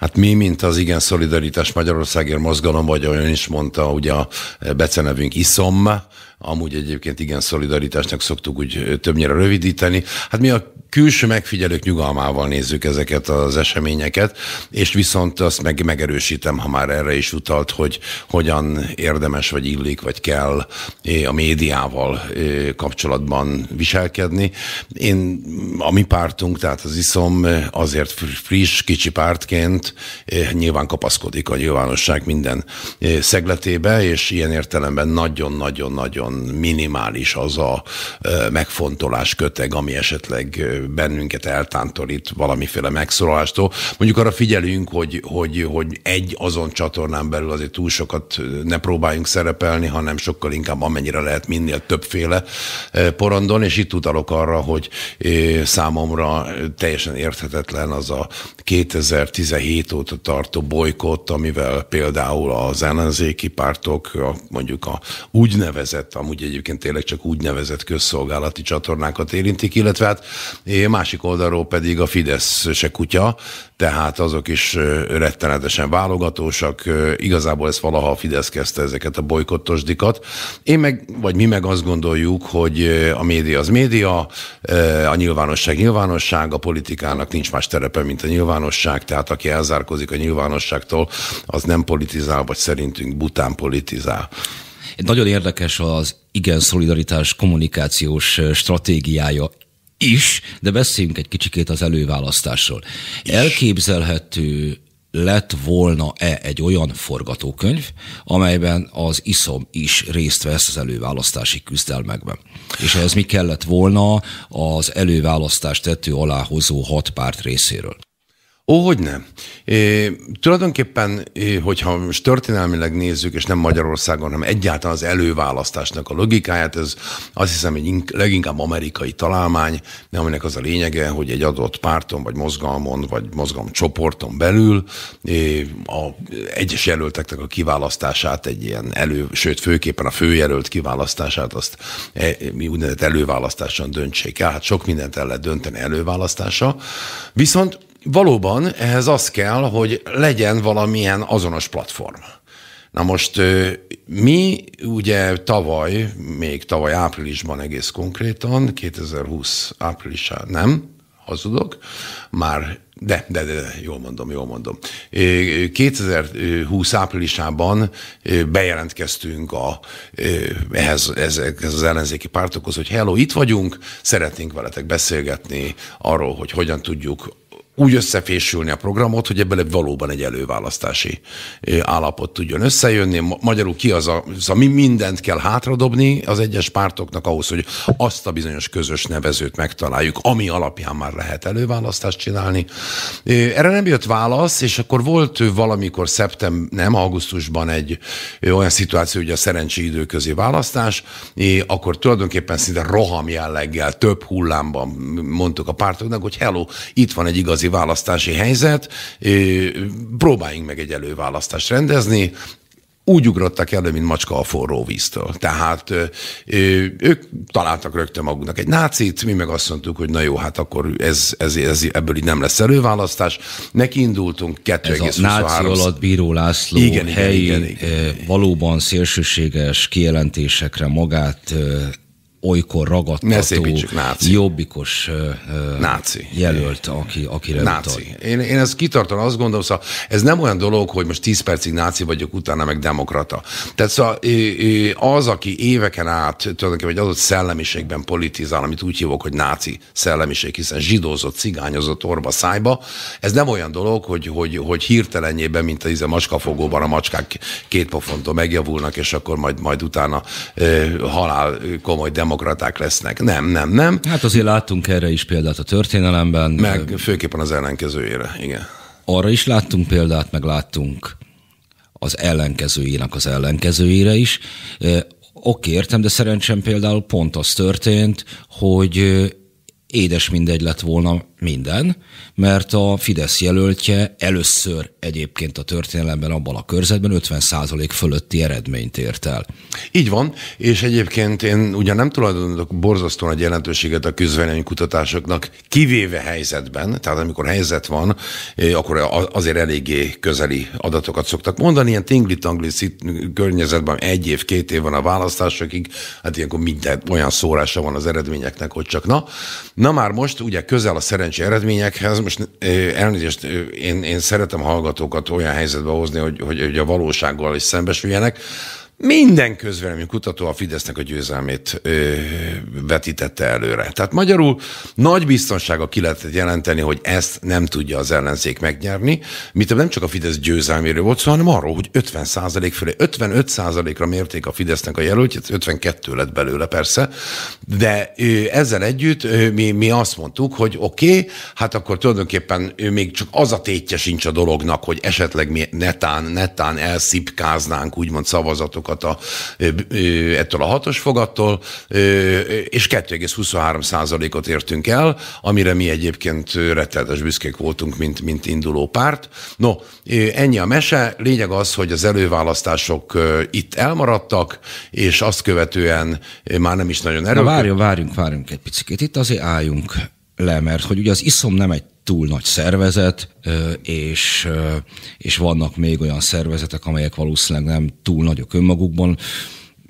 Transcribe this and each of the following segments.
Hát mi, mint az Igen Szolidaritás Magyarországért mozgalom, vagy olyan is mondta, ugye a becenevünk ISZOM, amúgy egyébként Igen Szolidaritásnak szoktuk úgy többnyire rövidíteni. Hát mi a külső megfigyelők nyugalmával nézzük ezeket az eseményeket, és viszont azt meg megerősítem, ha már erre is utalt, hogy hogyan érdemes, vagy illik, vagy kell a médiával kapcsolatban viselkedni. Én, a mi pártunk, tehát az ISZOM azért friss, kicsi pártként Eh, nyilván kapaszkodik a nyilvánosság minden eh, szegletébe, és ilyen értelemben nagyon-nagyon-nagyon minimális az a eh, megfontolás köteg, ami esetleg bennünket eltántorít valamiféle megszólalástól. Mondjuk arra figyelünk, hogy, hogy, hogy egy azon csatornán belül azért túl sokat ne próbáljunk szerepelni, hanem sokkal inkább amennyire lehet minél többféle porondon, és itt utalok arra, hogy számomra teljesen érthetetlen az a 2017 két óta tartó bolykott, amivel például az ellenzéki pártok, a, mondjuk a úgynevezett, amúgy egyébként tényleg csak úgynevezett közszolgálati csatornákat érintik, illetve hát másik oldalról pedig a Fidesz se kutya, tehát azok is rettenetesen válogatósak. Igazából ez valaha a Fidesz kezdte ezeket a bolykottosdikat. Én meg, vagy mi meg azt gondoljuk, hogy a média az média, a nyilvánosság nyilvánosság, a politikának nincs más terepe, mint a nyilvánosság, tehát aki ez elzárkozik a nyilvánosságtól, az nem politizál, vagy szerintünk bután politizál. Nagyon érdekes az igen szolidaritás kommunikációs stratégiája is, de beszéljünk egy kicsikét az előválasztásról. Elképzelhető lett volna-e egy olyan forgatókönyv, amelyben az iszom is részt vesz az előválasztási küzdelmekben. És ez mi kellett volna az előválasztást tető aláhozó hat párt részéről? Ó, hogy nem. É, tulajdonképpen, é, hogyha most történelmileg nézzük, és nem Magyarországon, hanem egyáltalán az előválasztásnak a logikáját, ez azt hiszem egy ink- leginkább amerikai találmány, de aminek az a lényege, hogy egy adott párton, vagy mozgalmon, vagy mozgalomcsoporton belül é, a egyes jelölteknek a kiválasztását egy ilyen elő, sőt főképpen a főjelölt kiválasztását azt e, mi úgynevezett előválasztáson döntsék el. Hát sok mindent el lehet dönteni előválasztása. Viszont valóban ehhez az kell, hogy legyen valamilyen azonos platform. Na most mi ugye tavaly, még tavaly áprilisban egész konkrétan, 2020 áprilisában, nem, hazudok, már de, de, de, de, jól mondom, jól mondom. 2020 áprilisában bejelentkeztünk a, ehhez, ezekhez az ellenzéki pártokhoz, hogy hello, itt vagyunk, szeretnénk veletek beszélgetni arról, hogy hogyan tudjuk úgy összefésülni a programot, hogy ebből valóban egy előválasztási állapot tudjon összejönni. Magyarul ki az a, az a mi mindent kell hátradobni az egyes pártoknak ahhoz, hogy azt a bizonyos közös nevezőt megtaláljuk, ami alapján már lehet előválasztást csinálni. Erre nem jött válasz, és akkor volt valamikor szeptember, nem augusztusban egy olyan szituáció, hogy a szerencsi időközi választás, akkor tulajdonképpen szinte roham jelleggel, több hullámban mondtuk a pártoknak, hogy hello, itt van egy igaz igazi választási helyzet, próbáljunk meg egy előválasztást rendezni, úgy ugrottak elő, mint macska a forró víztől. Tehát ők találtak rögtön maguknak egy nácit, mi meg azt mondtuk, hogy na jó, hát akkor ez, ez, ez ebből így nem lesz előválasztás. Neki indultunk 2,23. Ez a náci alatt Bíró László igen, helyi igen, igen, igen, igen. valóban szélsőséges kijelentésekre magát olykor ragadtató, náci. jobbikos uh, náci. jelölt, aki, akire náci. Utal. Én, én ezt kitartalan azt gondolom, szóval ez nem olyan dolog, hogy most 10 percig náci vagyok, utána meg demokrata. Tehát szóval az, aki éveken át tulajdonképpen egy adott szellemiségben politizál, amit úgy hívok, hogy náci szellemiség, hiszen zsidózott, cigányozott orba szájba, ez nem olyan dolog, hogy, hogy, hogy hirtelenjében, mint a macskafogóban a macskák két pofontól megjavulnak, és akkor majd, majd utána uh, halál komoly demokrata demokraták lesznek. Nem, nem, nem. Hát azért láttunk erre is példát a történelemben. Meg főképpen az ellenkezőjére, igen. Arra is láttunk példát, meg láttunk az ellenkezőjének az ellenkezőjére is. Oké, értem, de szerencsém például pont az történt, hogy édes mindegy lett volna minden, mert a Fidesz jelöltje először egyébként a történelemben abban a körzetben 50% fölötti eredményt ért el. Így van, és egyébként én ugyan nem tulajdonodok borzasztó nagy jelentőséget a kutatásoknak kivéve helyzetben, tehát amikor helyzet van, eh, akkor azért eléggé közeli adatokat szoktak mondani, ilyen tingli környezetben egy év, két év van a választásokig, hát ilyenkor minden olyan szórása van az eredményeknek, hogy csak na. Na már most ugye közel a szerencsés kíváncsi eredményekhez. Most elnézést, én, én szeretem hallgatókat olyan helyzetbe hozni, hogy, hogy, hogy a valósággal is szembesüljenek. Minden közvélemény kutató a Fidesznek a győzelmét ö, vetítette előre. Tehát magyarul nagy biztonsága ki lehetett jelenteni, hogy ezt nem tudja az ellenzék megnyerni. Mit nem csak a Fidesz győzelméről volt szó, hanem arról, hogy 50 százalék fölé, 55 százalékra mérték a Fidesznek a jelöltjét, 52 lett belőle persze, de ö, ezzel együtt ö, mi, mi azt mondtuk, hogy oké, okay, hát akkor tulajdonképpen ő még csak az a tétje sincs a dolognak, hogy esetleg mi netán, netán elszipkáznánk úgymond szavazatokat azokat a, ettől a hatos fogattól, és 2,23 ot értünk el, amire mi egyébként retteltes büszkék voltunk, mint, mint induló párt. No, ennyi a mese. Lényeg az, hogy az előválasztások itt elmaradtak, és azt követően már nem is nagyon erők. Na várjunk, várjunk, várjunk egy picit. Itt azért álljunk le, mert hogy ugye az iszom nem egy túl nagy szervezet, és, és vannak még olyan szervezetek, amelyek valószínűleg nem túl nagyok önmagukban,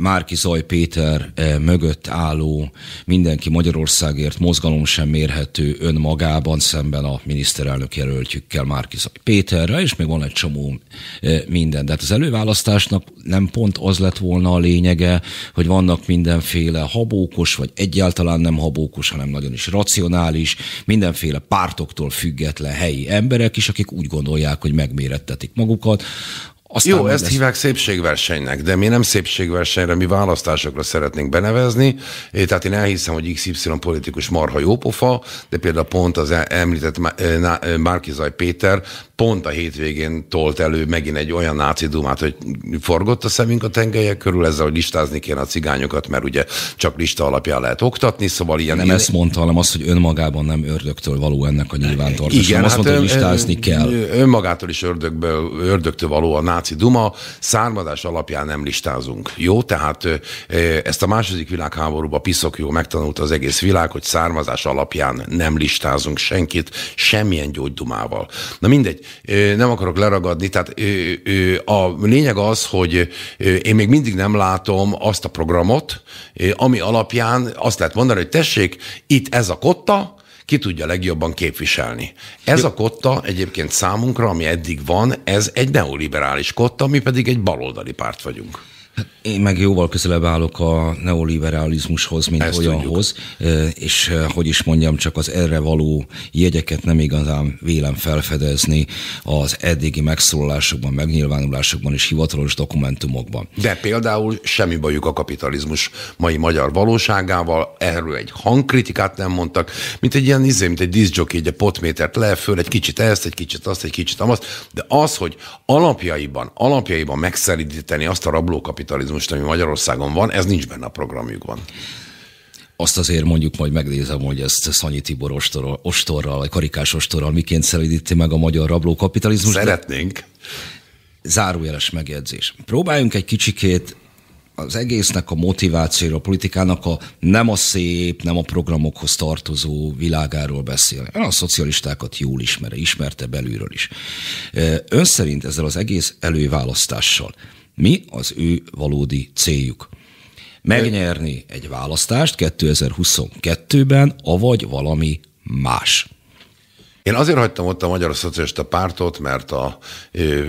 Márki Zaj Péter e, mögött álló mindenki Magyarországért mozgalom sem mérhető önmagában szemben a miniszterelnök jelöltjükkel Márki Zaj Péterre, és még van egy csomó e, minden. De hát az előválasztásnak nem pont az lett volna a lényege, hogy vannak mindenféle habókos, vagy egyáltalán nem habókos, hanem nagyon is racionális, mindenféle pártoktól független helyi emberek is, akik úgy gondolják, hogy megmérettetik magukat, aztán Jó, ezt lesz. hívják szépségversenynek, de mi nem szépségversenyre, mi választásokra szeretnénk benevezni. É, tehát én elhiszem, hogy XY politikus marha jópofa, de például pont az e- említett e- Márkizaj Péter pont a hétvégén tolt elő megint egy olyan náci dumát, hogy forgott a szemünk a tengelyek körül, ezzel, hogy listázni kéne a cigányokat, mert ugye csak lista alapján lehet oktatni, szóval ilyen... Nem ilyen... ezt mondta, hanem azt, hogy önmagában nem ördögtől való ennek a nyilvántartása. Igen, azt hát mondta, hogy listázni kell. Önmagától is ördögből, ördögtől való a náci duma, származás alapján nem listázunk. Jó, tehát ezt a második világháborúba piszok jó megtanulta az egész világ, hogy származás alapján nem listázunk senkit, semmilyen gyógydumával. Na mindegy, nem akarok leragadni, tehát a lényeg az, hogy én még mindig nem látom azt a programot, ami alapján azt lehet mondani, hogy tessék, itt ez a kotta, ki tudja legjobban képviselni. Ez a kotta egyébként számunkra, ami eddig van, ez egy neoliberális kotta, mi pedig egy baloldali párt vagyunk. Én meg jóval közelebb állok a neoliberalizmushoz, mint Ezt olyanhoz, tudjuk. és hogy is mondjam, csak az erre való jegyeket nem igazán vélem felfedezni az eddigi megszólalásokban, megnyilvánulásokban és hivatalos dokumentumokban. De például semmi bajuk a kapitalizmus mai magyar valóságával, erről egy hangkritikát nem mondtak, mint egy ilyen izé, mint egy diszjoki, egy potmétert le, föl, egy kicsit ezt, egy kicsit azt, egy kicsit azt, de az, hogy alapjaiban, alapjaiban megszeríteni azt a rablókapitalizmus, kapitalizmust, ami Magyarországon van, ez nincs benne a programjukban. Azt azért mondjuk majd megnézem, hogy ezt Szanyi Tibor ostorral, ostorral karikás ostorral miként szelidíti meg a magyar rabló kapitalizmus. Szeretnénk. Zárójeles megjegyzés. Próbáljunk egy kicsikét az egésznek a motivációra, a politikának a nem a szép, nem a programokhoz tartozó világáról beszélni. Ön a szocialistákat jól ismeri, ismerte belülről is. Ön szerint ezzel az egész előválasztással mi az ő valódi céljuk. Megnyerni egy választást 2022-ben, avagy valami más. Én azért hagytam ott a Magyar Szocialista Pártot, mert a ö,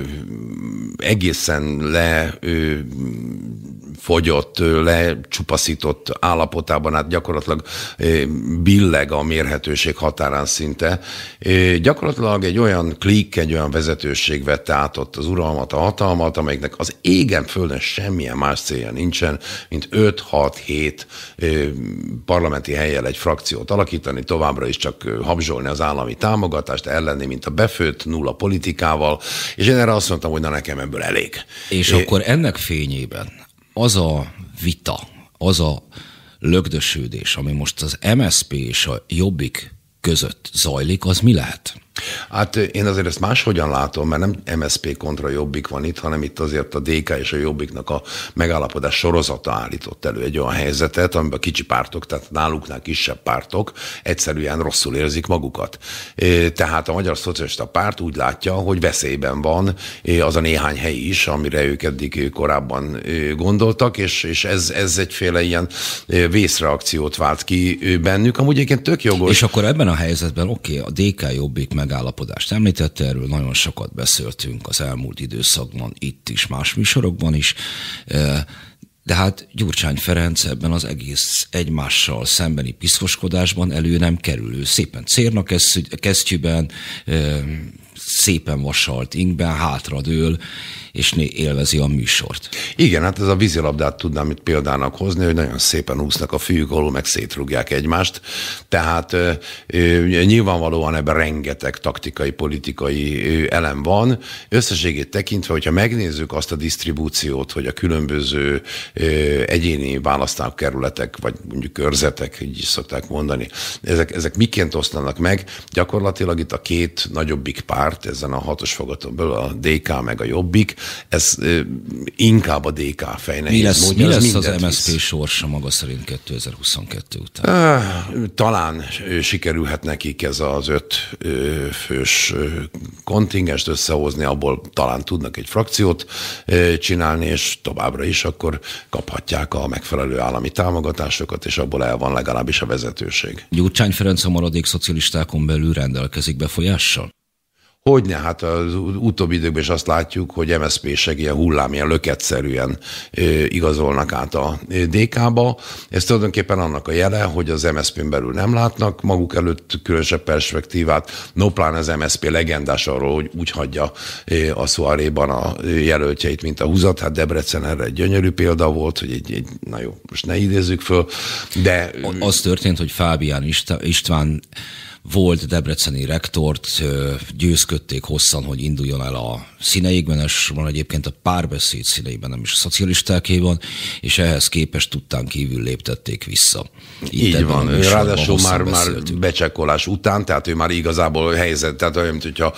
egészen lefogyott, lecsupaszított állapotában, hát gyakorlatilag ö, billeg a mérhetőség határán szinte. Ö, gyakorlatilag egy olyan klik, egy olyan vezetőség vette át ott az uralmat, a hatalmat, amelyiknek az égen földön semmilyen más célja nincsen, mint 5-6-7 parlamenti helyel egy frakciót alakítani, továbbra is csak habzsolni az állami támogatást, támogatást ellenni, mint a befőtt, nulla politikával, és én erre azt mondtam, hogy na nekem ebből elég. És é... akkor ennek fényében az a vita, az a lögdösődés, ami most az MSP és a Jobbik között zajlik, az mi lehet? Hát én azért ezt máshogyan látom, mert nem MSP kontra Jobbik van itt, hanem itt azért a DK és a Jobbiknak a megállapodás sorozata állított elő egy olyan helyzetet, amiben a kicsi pártok, tehát náluknál kisebb pártok egyszerűen rosszul érzik magukat. Tehát a Magyar Szocialista Párt úgy látja, hogy veszélyben van az a néhány hely is, amire ők eddig korábban gondoltak, és, és ez, ez egyféle ilyen vészreakciót vált ki bennük, amúgy egyébként tök jogos. És akkor ebben a helyzetben oké, okay, a DK Jobbik meg megállapodást említette, erről nagyon sokat beszéltünk az elmúlt időszakban, itt is, más műsorokban is. De hát Gyurcsány Ferenc ebben az egész egymással szembeni piszkoskodásban elő nem kerülő, szépen cérna kesztyűben, szépen vasalt inkben hátradől, és élvezi a műsort. Igen, hát ez a vízilabdát tudnám itt példának hozni, hogy nagyon szépen úsznak a fűk, alul meg szétrúgják egymást. Tehát nyilvánvalóan ebben rengeteg taktikai, politikai elem van. Összességét tekintve, hogyha megnézzük azt a disztribúciót, hogy a különböző egyéni választák kerületek, vagy mondjuk körzetek, így is szokták mondani, ezek, ezek miként osztanak meg, gyakorlatilag itt a két nagyobbik pár, párt ezen a hatos fogaton belül, a DK meg a Jobbik, ez inkább a DK fejne. Mi lesz, módja, mi lesz az, az MSZP visz. sorsa maga szerint 2022 után? Talán sikerülhet nekik ez az öt fős kontingest összehozni, abból talán tudnak egy frakciót csinálni, és továbbra is akkor kaphatják a megfelelő állami támogatásokat, és abból el van legalábbis a vezetőség. Gyurcsány Ferenc a maradék szocialistákon belül rendelkezik befolyással? Hogyne, hát az utóbbi időkben is azt látjuk, hogy MSZP sek ilyen hullám, ilyen löketszerűen igazolnak át a DK-ba. Ez tulajdonképpen annak a jele, hogy az MSZP-n belül nem látnak maguk előtt különösebb perspektívát, no plán az MSZP legendás arról, hogy úgy hagyja a szuaréban a jelöltjeit, mint a húzat. Hát Debrecen erre egy gyönyörű példa volt, hogy egy, egy na jó, most ne idézzük föl, de... Az történt, hogy Fábián István volt debreceni rektort, győzködték hosszan, hogy induljon el a és van egyébként a párbeszéd színeiben, nem is a szocialistákéban, és ehhez képest tudtán kívül léptették vissza. Itt Így van, ráadásul már, már becsekolás után, tehát ő már igazából helyzet, tehát olyan, mint hogyha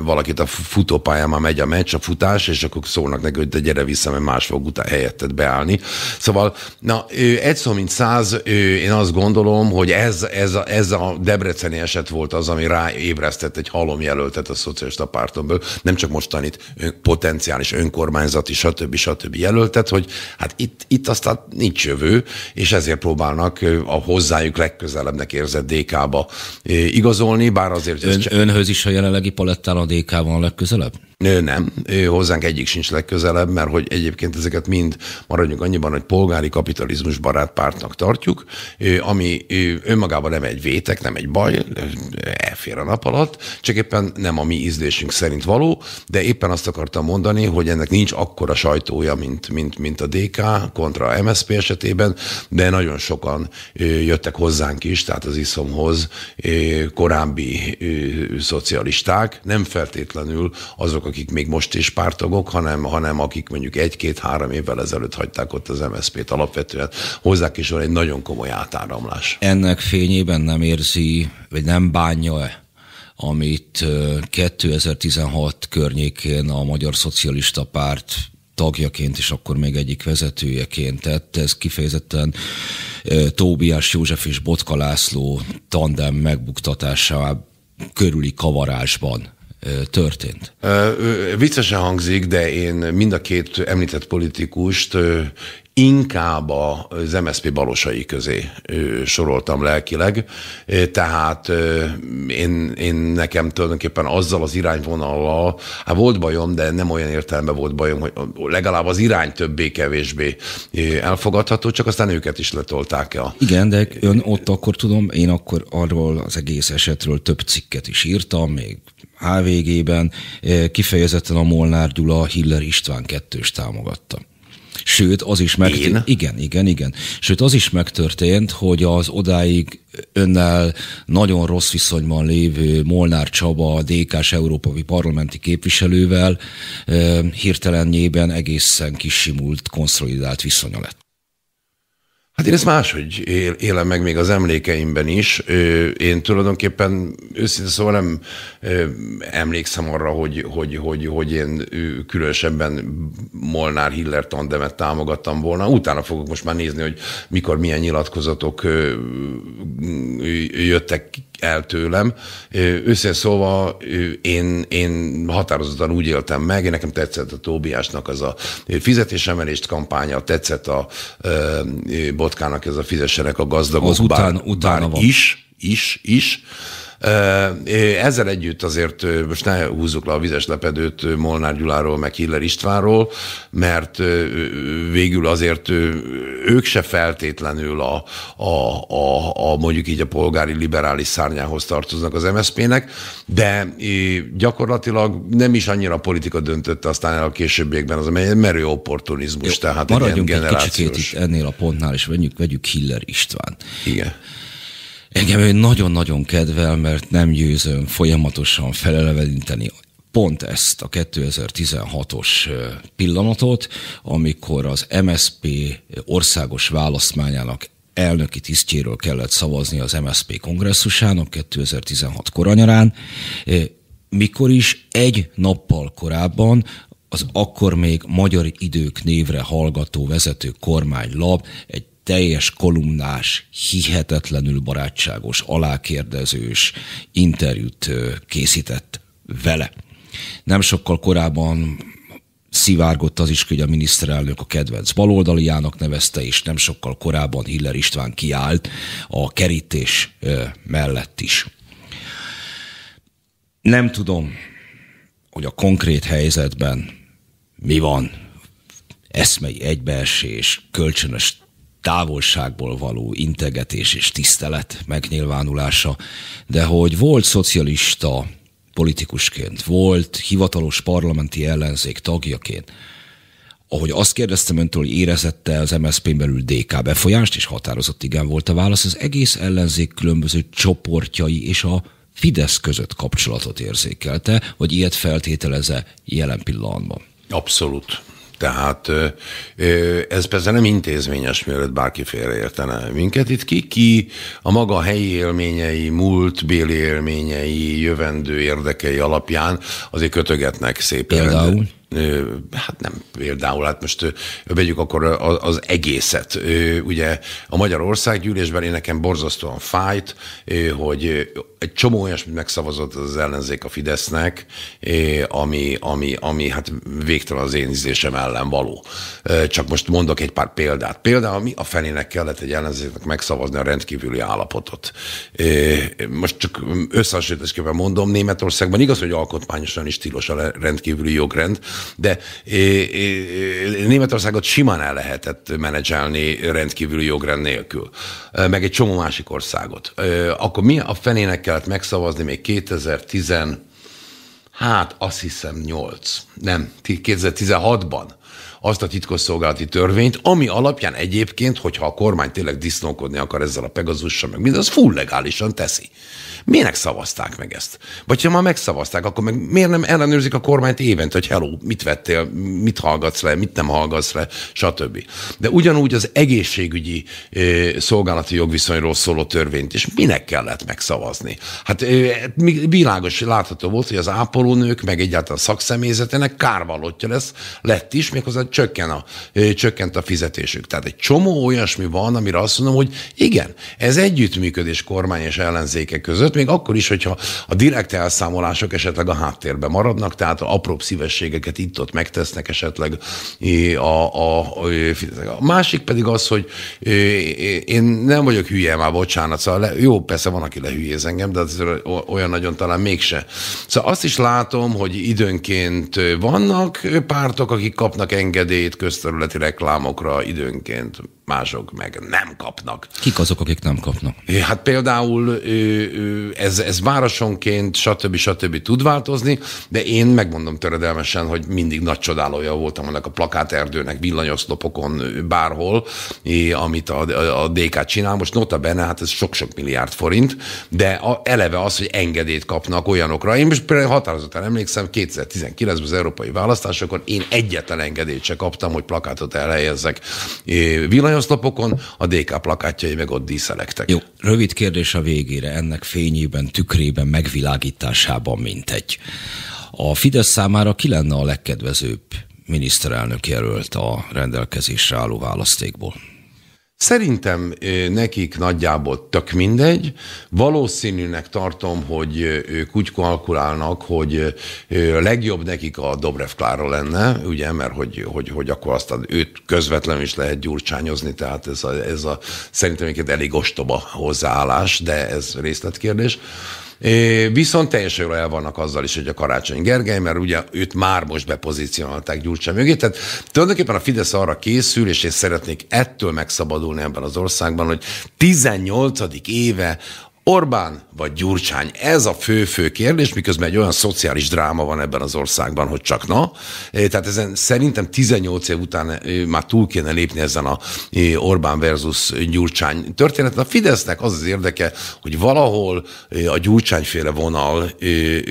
valakit a futópályán már megy a meccs, a futás, és akkor szólnak neki, hogy gyere vissza, mert más fog utána helyettet beállni. Szóval, na, egy szó mint száz, én azt gondolom, hogy ez, ez, a, ez a debreceni eset volt az, ami ráébresztett egy halomjelöltet a szocialista párton belül, nem csak mostanit ön, potenciális önkormányzati, stb. stb. jelöltet, hogy hát itt, itt aztán nincs jövő, és ezért próbálnak a hozzájuk legközelebbnek érzett DK-ba igazolni, bár azért... Ön, önhöz is a jelenlegi palettán a DK van a legközelebb? Ő nem, ő hozzánk egyik sincs legközelebb, mert hogy egyébként ezeket mind maradjunk annyiban, hogy polgári kapitalizmus barát pártnak tartjuk, ami önmagában nem egy vétek, nem egy baj, elfér a nap alatt, csak éppen nem a mi ízlésünk szerint való, de éppen azt akartam mondani, hogy ennek nincs akkora sajtója, mint, mint, mint a DK kontra a MSZP esetében, de nagyon sokan jöttek hozzánk is, tehát az iszomhoz korábbi szocialisták, nem feltétlenül azok, akik még most is pártagok, hanem, hanem akik mondjuk egy-két-három évvel ezelőtt hagyták ott az MSZP-t alapvetően. Hozzák is van egy nagyon komoly átáramlás. Ennek fényében nem érzi, vagy nem bánja-e amit 2016 környékén a Magyar Szocialista Párt tagjaként és akkor még egyik vezetőjeként tett. Ez kifejezetten Tóbiás József és Botka László tandem megbuktatása körüli kavarásban történt? Ö, viccesen hangzik, de én mind a két említett politikust inkább az MSZP balosai közé soroltam lelkileg, tehát én, én nekem tulajdonképpen azzal az irányvonallal, hát volt bajom, de nem olyan értelme volt bajom, hogy legalább az irány többé-kevésbé elfogadható, csak aztán őket is letolták el. Igen, de ön ott akkor tudom, én akkor arról az egész esetről több cikket is írtam, még HVG-ben, kifejezetten a Molnár Gyula Hiller István kettős támogatta. Sőt, az is megtörtént. Igen, igen, igen. Sőt, az is megtörtént, hogy az odáig önnel nagyon rossz viszonyban lévő Molnár Csaba, a DK-s európai parlamenti képviselővel hirtelennyében egészen kisimult, konszolidált viszonya lett. Hát én ezt máshogy élem meg még az emlékeimben is. Én tulajdonképpen őszintén szóval nem emlékszem arra, hogy, hogy, hogy, hogy én különösebben Molnár Hiller tandemet támogattam volna. Utána fogok most már nézni, hogy mikor milyen nyilatkozatok jöttek el tőlem. Összeszólva én, én határozottan úgy éltem meg, én nekem tetszett a Tóbiásnak az a fizetésemelést kampánya, tetszett a Botkának ez a fizessenek a gazdagok, az bár, után, utána bár van. is, is, is. Ezzel együtt azért most ne húzzuk le a vizes lepedőt Molnár Gyuláról, meg Hiller Istvánról, mert végül azért ők se feltétlenül a, a, a, a mondjuk így a polgári liberális szárnyához tartoznak az MSZP-nek, de gyakorlatilag nem is annyira politika döntötte aztán el a későbbiekben, az amely merő opportunizmus, Jó, tehát maradjunk egy, egy kicsikét ennél a pontnál, és vegyük, vegyük Hiller István. Igen. Engem ő nagyon-nagyon kedvel, mert nem győzöm folyamatosan feleleveníteni pont ezt a 2016-os pillanatot, amikor az MSP országos választmányának elnöki tisztjéről kellett szavazni az MSP kongresszusának 2016 koranyarán, mikor is egy nappal korábban az akkor még magyar idők névre hallgató vezető kormánylap egy teljes kolumnás, hihetetlenül barátságos, alákérdezős interjút készített vele. Nem sokkal korábban szivárgott az is, hogy a miniszterelnök a kedvenc baloldaliának nevezte, és nem sokkal korábban Hiller István kiállt a kerítés mellett is. Nem tudom, hogy a konkrét helyzetben mi van, eszmei egybeesés, kölcsönös távolságból való integetés és tisztelet megnyilvánulása, de hogy volt szocialista politikusként, volt hivatalos parlamenti ellenzék tagjaként, ahogy azt kérdeztem öntől, hogy érezette az mszp belül DK befolyást, és határozott igen volt a válasz, az egész ellenzék különböző csoportjai és a Fidesz között kapcsolatot érzékelte, vagy ilyet feltételeze jelen pillanatban? Abszolút. Tehát ez persze nem intézményes, mielőtt bárki félreértene minket. Itt ki-ki a maga helyi élményei, múlt béli élményei, jövendő érdekei alapján azért kötögetnek szép Például? hát nem például, hát most vegyük akkor az egészet. Ugye a Magyar Országgyűlésben én nekem borzasztóan fájt, hogy egy csomó olyasmit megszavazott az ellenzék a Fidesznek, ami, ami, ami hát végtelen az én ízlésem ellen való. Csak most mondok egy pár példát. Például mi a fenének kellett egy ellenzéknek megszavazni a rendkívüli állapotot. Most csak összehasonlításképpen mondom, Németországban igaz, hogy alkotmányosan is tilos a rendkívüli jogrend, de Németországot simán el lehetett menedzselni rendkívüli jogrend nélkül, meg egy csomó másik országot. Akkor mi a fenének kellett megszavazni még 2010 hát azt hiszem 8, nem, 2016-ban azt a titkosszolgálati törvényt, ami alapján egyébként, hogyha a kormány tényleg disznókodni akar ezzel a Pegazussal, meg mindez, az full legálisan teszi. Miért szavazták meg ezt? Vagy ha már megszavazták, akkor meg miért nem ellenőrzik a kormányt évent, hogy hello, mit vettél, mit hallgatsz le, mit nem hallgatsz le, stb. De ugyanúgy az egészségügyi szolgálati jogviszonyról szóló törvényt is minek kellett megszavazni? Hát világos, látható volt, hogy az ápolónők, meg egyáltalán a szakszemélyzetének kárvalottja lesz, lett is, méghozzá csökken a, csökkent a fizetésük. Tehát egy csomó olyasmi van, amire azt mondom, hogy igen, ez együttműködés kormány és ellenzéke között, még akkor is, hogyha a direkt elszámolások esetleg a háttérbe maradnak, tehát apróbb szívességeket itt-ott megtesznek esetleg a, a, a, másik pedig az, hogy én nem vagyok hülye már, bocsánat, szóval le, jó, persze van, aki lehülyéz engem, de az olyan nagyon talán mégse. Szóval azt is látom, hogy időnként vannak pártok, akik kapnak enged engedélyt közterületi reklámokra időnként mások meg nem kapnak. Kik azok, akik nem kapnak? Hát például ez, ez városonként, stb. stb. tud változni, de én megmondom töredelmesen, hogy mindig nagy csodálója voltam annak a plakáterdőnek, villanyoszlopokon, bárhol, amit a, a DK csinál. Most nota benne, hát ez sok-sok milliárd forint, de a, eleve az, hogy engedélyt kapnak olyanokra. Én most például határozottan emlékszem, 2019-ben az európai választásokon én egyetlen engedélyt se kaptam, hogy plakátot elhelyezzek villanyoszlopokon, oszlopokon, a DK plakátjai meg ott díszelektek. Jó, rövid kérdés a végére, ennek fényében, tükrében, megvilágításában, mint egy. A Fidesz számára ki lenne a legkedvezőbb miniszterelnök jelölt a rendelkezésre álló választékból? Szerintem nekik nagyjából tök mindegy. Valószínűnek tartom, hogy ők úgy kalkulálnak, hogy a legjobb nekik a Dobrev Klára lenne, ugye, mert hogy, hogy, hogy akkor aztán őt közvetlenül is lehet gyurcsányozni, tehát ez a, ez a szerintem egy elég ostoba hozzáállás, de ez részletkérdés. Viszont teljesen jól el vannak azzal is, hogy a Karácsony Gergely, mert ugye őt már most bepozícionálták Gyurcsa mögé. Tehát tulajdonképpen a Fidesz arra készül, és én szeretnék ettől megszabadulni ebben az országban, hogy 18. éve Orbán vagy Gyurcsány? Ez a fő-fő kérdés, miközben egy olyan szociális dráma van ebben az országban, hogy csak na. Tehát ezen szerintem 18 év után már túl kéne lépni ezen a Orbán versus Gyurcsány történeten. A Fidesznek az az érdeke, hogy valahol a Gyurcsányféle vonal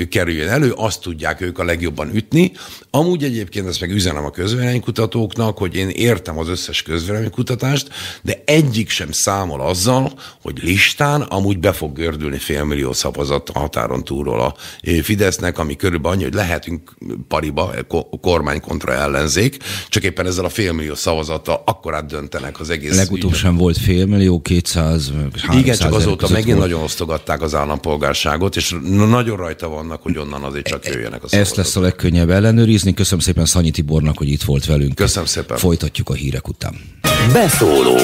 kerüljön elő, azt tudják ők a legjobban ütni. Amúgy egyébként ezt meg üzenem a közvéleménykutatóknak, hogy én értem az összes közvéleménykutatást, de egyik sem számol azzal, hogy listán amúgy befog fog gördülni félmillió szavazat a határon túlról a Fidesznek, ami körülbelül annyi, hogy lehetünk pariba, kormány kontra ellenzék, csak éppen ezzel a félmillió szavazattal akkor döntenek az egész. Legutóbb ügyen. sem volt félmillió, 200, 300 Igen, csak azóta megint volt. nagyon osztogatták az állampolgárságot, és nagyon rajta vannak, hogy onnan azért csak e-, e-, jöjjenek a szavazatok. Ezt lesz a legkönnyebb ellenőrizni. Köszönöm szépen Szanyi Tibornak, hogy itt volt velünk. Köszönöm szépen. Folytatjuk a hírek után. Beszóló